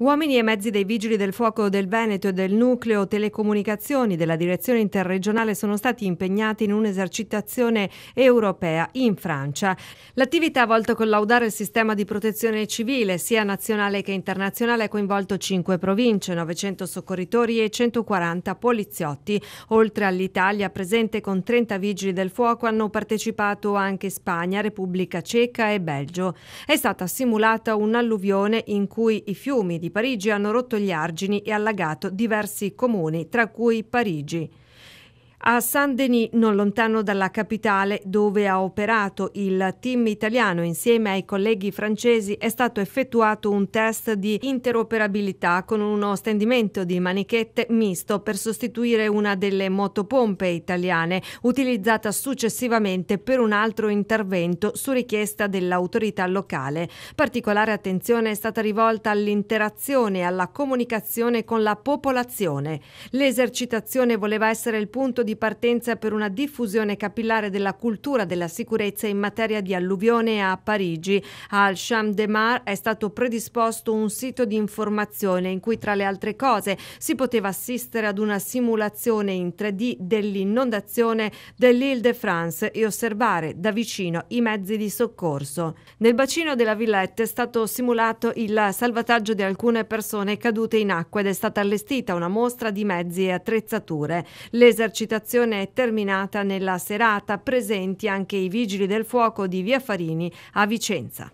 Uomini e mezzi dei vigili del fuoco del Veneto e del nucleo telecomunicazioni della direzione interregionale sono stati impegnati in un'esercitazione europea in Francia. L'attività ha volto a collaudare il sistema di protezione civile sia nazionale che internazionale ha coinvolto 5 province, 900 soccorritori e 140 poliziotti. Oltre all'Italia presente con 30 vigili del fuoco hanno partecipato anche Spagna, Repubblica Ceca e Belgio. È stata simulata un'alluvione in cui i fiumi di di Parigi hanno rotto gli argini e allagato diversi comuni, tra cui Parigi. A saint Denis, non lontano dalla capitale, dove ha operato il team italiano insieme ai colleghi francesi, è stato effettuato un test di interoperabilità con uno stendimento di manichette misto per sostituire una delle motopompe italiane, utilizzata successivamente per un altro intervento su richiesta dell'autorità locale. Particolare attenzione è stata rivolta all'interazione e alla comunicazione con la popolazione. L'esercitazione voleva essere il punto di di partenza per una diffusione capillare della cultura della sicurezza in materia di alluvione a Parigi. Al Cham de Mar è stato predisposto un sito di informazione in cui tra le altre cose si poteva assistere ad una simulazione in 3D dell'inondazione dell'Île de France e osservare da vicino i mezzi di soccorso. Nel bacino della Villette è stato simulato il salvataggio di alcune persone cadute in acqua ed è stata allestita una mostra di mezzi e attrezzature. L'esercitazione manifestazione è terminata nella serata, presenti anche i vigili del fuoco di Via Farini a Vicenza.